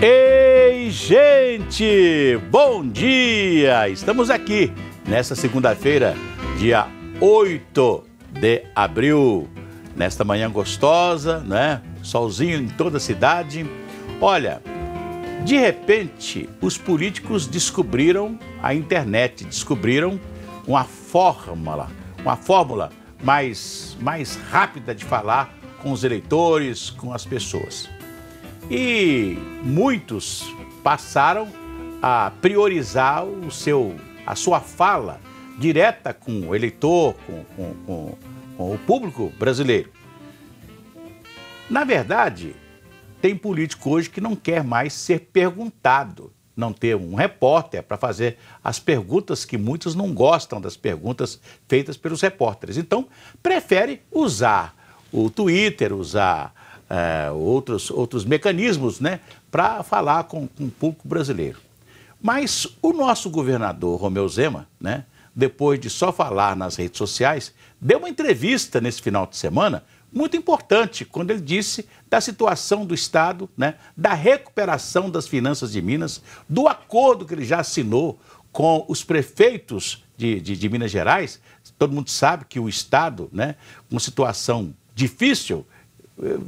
Ei, gente! Bom dia! Estamos aqui nesta segunda-feira, dia 8 de abril, nesta manhã gostosa, né? Solzinho em toda a cidade. Olha, de repente, os políticos descobriram a internet, descobriram uma fórmula, uma fórmula mais mais rápida de falar com os eleitores, com as pessoas. E muitos passaram a priorizar o seu, a sua fala direta com o eleitor, com, com, com, com o público brasileiro. Na verdade, tem político hoje que não quer mais ser perguntado, não ter um repórter para fazer as perguntas que muitos não gostam das perguntas feitas pelos repórteres. Então, prefere usar o Twitter, usar eh, outros, outros mecanismos né, para falar com, com o público brasileiro. Mas o nosso governador Romeu Zema, né, depois de só falar nas redes sociais, deu uma entrevista nesse final de semana muito importante, quando ele disse da situação do Estado, né, da recuperação das finanças de Minas, do acordo que ele já assinou com os prefeitos de, de, de Minas Gerais. Todo mundo sabe que o Estado, né, com situação difícil, eh,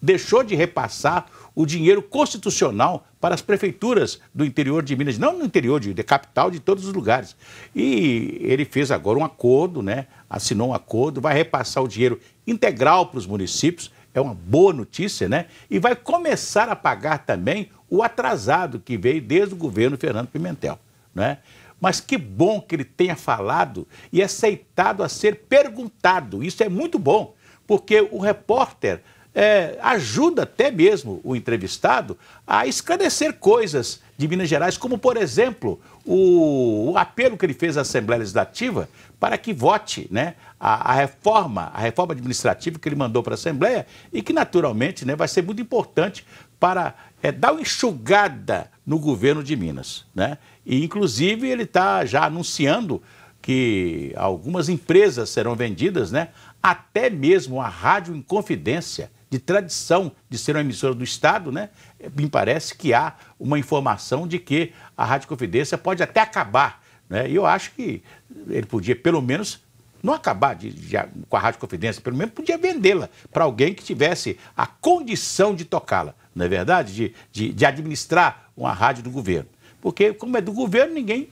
deixou de repassar o dinheiro constitucional para as prefeituras do interior de Minas, não no interior de, de capital, de todos os lugares. E ele fez agora um acordo, né? Assinou um acordo, vai repassar o dinheiro integral para os municípios. É uma boa notícia, né? E vai começar a pagar também o atrasado que veio desde o governo Fernando Pimentel, né? Mas que bom que ele tenha falado e aceitado a ser perguntado. Isso é muito bom, porque o repórter é, ajuda até mesmo o entrevistado a esclarecer coisas de Minas Gerais, como, por exemplo, o, o apelo que ele fez à Assembleia Legislativa para que vote né, a, a, reforma, a reforma administrativa que ele mandou para a Assembleia e que, naturalmente, né, vai ser muito importante para é, dar uma enxugada no governo de Minas. Né? E, inclusive, ele está já anunciando que algumas empresas serão vendidas, né? até mesmo a Rádio Inconfidência, de tradição de ser uma emissora do Estado, né, me parece que há uma informação de que a Rádio Confidência pode até acabar. Né? E eu acho que ele podia, pelo menos, não acabar de, de, com a Rádio Confidência, pelo menos podia vendê-la para alguém que tivesse a condição de tocá-la, não é verdade? De, de, de, administrar uma rádio do governo. Porque, como é do governo, ninguém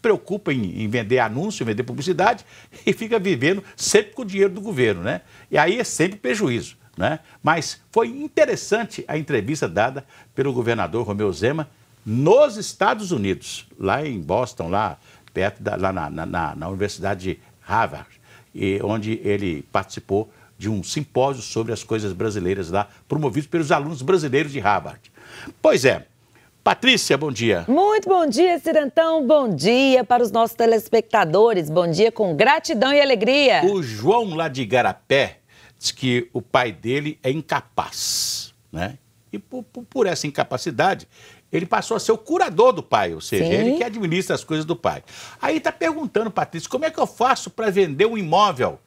preocupa em, em, vender anúncio, vender publicidade e fica vivendo sempre com o dinheiro do governo, né? E aí é sempre prejuízo. Né? Mas foi interessante a entrevista dada pelo governador Romeu Zema nos Estados Unidos, lá em Boston, lá perto da, lá na, na, na Universidade de Harvard, e onde ele participou de um simpósio sobre as coisas brasileiras lá, promovido pelos alunos brasileiros de Harvard. Pois é, Patrícia, bom dia. Muito bom dia, Cirantão. Bom dia para os nossos telespectadores. Bom dia com gratidão e alegria. O João lá de Garapé diz que o pai dele é incapaz, né? E por, por essa incapacidade, ele passou a ser o curador do pai, ou seja, Sim. ele que administra as coisas do pai. Aí está perguntando, Patrícia, como é que eu faço para vender um imóvel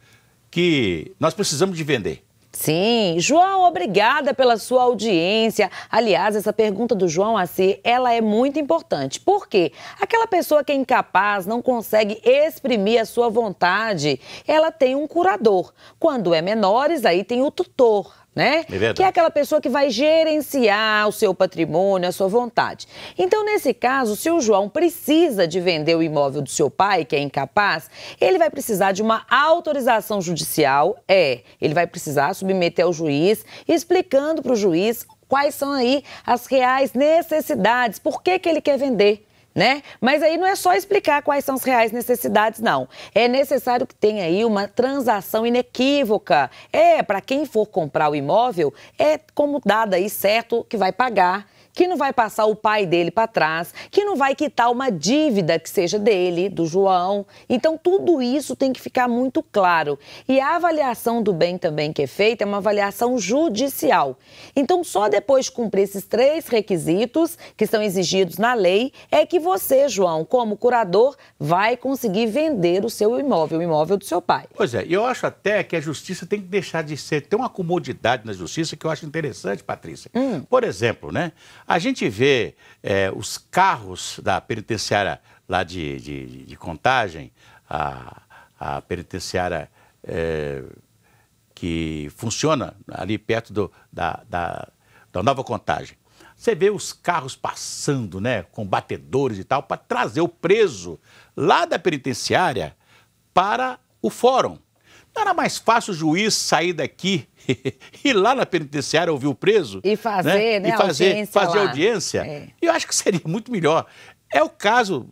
que nós precisamos de vender? Sim, João, obrigada pela sua audiência. Aliás, essa pergunta do João si, ela é muito importante. Por quê? Aquela pessoa que é incapaz, não consegue exprimir a sua vontade, ela tem um curador. Quando é menores, aí tem o tutor né? É que é aquela pessoa que vai gerenciar o seu patrimônio, a sua vontade. Então, nesse caso, se o João precisa de vender o imóvel do seu pai, que é incapaz, ele vai precisar de uma autorização judicial, é. Ele vai precisar submeter ao juiz, explicando para o juiz quais são aí as reais necessidades, por que, que ele quer vender né? Mas aí não é só explicar quais são as reais necessidades, não. É necessário que tenha aí uma transação inequívoca. É, para quem for comprar o imóvel, é como dada aí certo que vai pagar que não vai passar o pai dele para trás, que não vai quitar uma dívida que seja dele, do João. Então, tudo isso tem que ficar muito claro. E a avaliação do bem também que é feita é uma avaliação judicial. Então, só depois de cumprir esses três requisitos que são exigidos na lei é que você, João, como curador, vai conseguir vender o seu imóvel, o imóvel do seu pai. Pois é, eu acho até que a justiça tem que deixar de ser. Tem uma comodidade na justiça que eu acho interessante, Patrícia. Hum. Por exemplo, né? A gente vê é, os carros da penitenciária lá de, de, de Contagem, a, a penitenciária é, que funciona ali perto do, da, da, da Nova Contagem. Você vê os carros passando, né, com batedores e tal, para trazer o preso lá da penitenciária para o fórum. Não era mais fácil o juiz sair daqui ir lá na penitenciária ouvir o preso. E fazer, né? né? E fazer audiência. Fazer lá. audiência. É. Eu acho que seria muito melhor. É o caso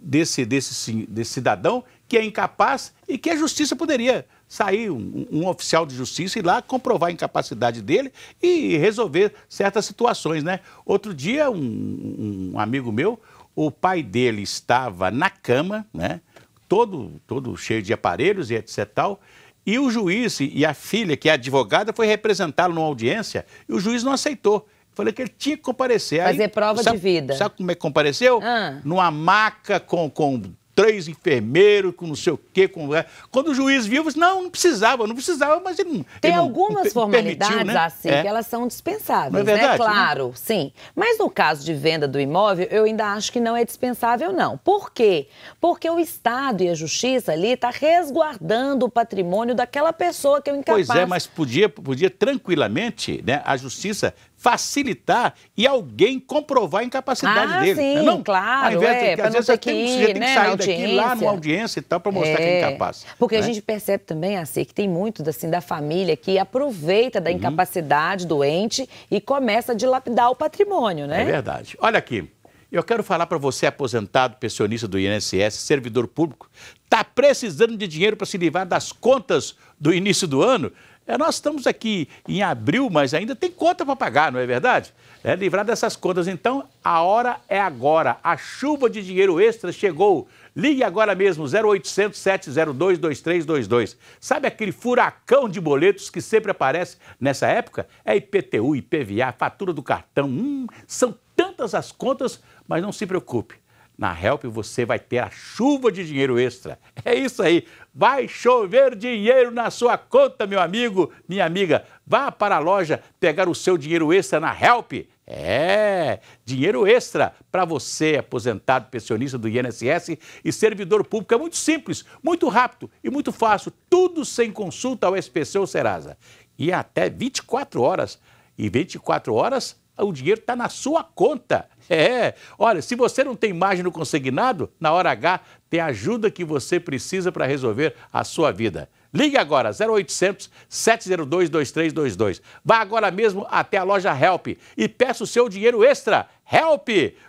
desse, desse, desse cidadão que é incapaz e que a justiça poderia sair um, um, oficial de justiça e lá comprovar a incapacidade dele e resolver certas situações, né? Outro dia, um, um amigo meu, o pai dele estava na cama, né? Todo, todo cheio de aparelhos e etc tal, e o juiz e a filha, que é advogada, foi representá-lo numa audiência e o juiz não aceitou. Falei que ele tinha que comparecer. Fazer Aí, prova sabe, de vida. Sabe como é que compareceu? Ah. Numa maca com, com três enfermeiros, com não sei o quê. Com... É. Quando o juiz viu, disse, não, não precisava, não precisava, mas ele não. Tem ele algumas não, formalidades permitiu, né? assim, é. que elas são dispensáveis, é né? verdade, né? Claro, né? sim. Mas no caso de venda do imóvel, eu ainda acho que não é dispensável, não. Por quê? Porque o Estado e a Justiça ali estão tá resguardando o patrimônio daquela pessoa que é incapaz. Pois é, mas podia, podia tranquilamente, né, a Justiça facilitar e alguém comprovar a incapacidade ah, dele. Sim, né, não? claro. Ao invés é, de, às vezes, que ir, tem né, que sair daqui lá numa audiência e tal para mostrar é, que é incapaz. Porque né? a gente percebe também, assim, que tem muito assim, da família que aproveita da uhum. incapacidade do ente e começa a dilapidar o patrimônio, né? É verdade. Olha aqui. Eu quero falar para você, aposentado, pensionista do INSS, servidor público, está precisando de dinheiro para se livrar das contas do início do ano? É, nós estamos aqui em abril, mas ainda tem conta para pagar, não é verdade? É, livrar dessas contas. Então, a hora é agora. A chuva de dinheiro extra chegou. Ligue agora mesmo, 0800 702 2322. Sabe aquele furacão de boletos que sempre aparece nessa época? É IPTU, IPVA, fatura do cartão. Hum, são tantas as contas, mas não se preocupe. Na Help você vai ter a chuva de dinheiro extra. É isso aí. Vai chover dinheiro na sua conta, meu amigo, minha amiga. Vá para a loja pegar o seu dinheiro extra na Help. É, dinheiro extra para você, aposentado, pensionista do INSS e servidor público. É muito simples, muito rápido e muito fácil. Tudo sem consulta ao SPC ou Serasa. E até 24 horas. E 24 horas o dinheiro está na sua conta. É, olha, se você não tem margem no consignado, na hora H tem a ajuda que você precisa para resolver a sua vida. Ligue agora, 0800 702 2322. Vá agora mesmo até a loja Help e peça o seu dinheiro extra. Help!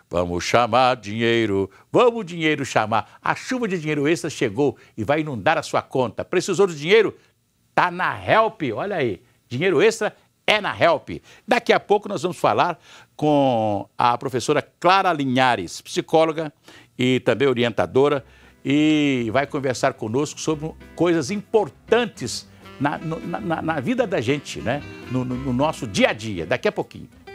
Vamos chamar dinheiro, vamos dinheiro chamar. A chuva de dinheiro extra chegou e vai inundar a sua conta. Precisou do dinheiro? Tá na Help, olha aí. Dinheiro extra é na Help. Daqui a pouco nós vamos falar com a professora Clara Linhares, psicóloga e também orientadora, e vai conversar conosco sobre coisas importantes na, na, na vida da gente, né? no, no, no nosso dia a dia. Daqui a pouquinho.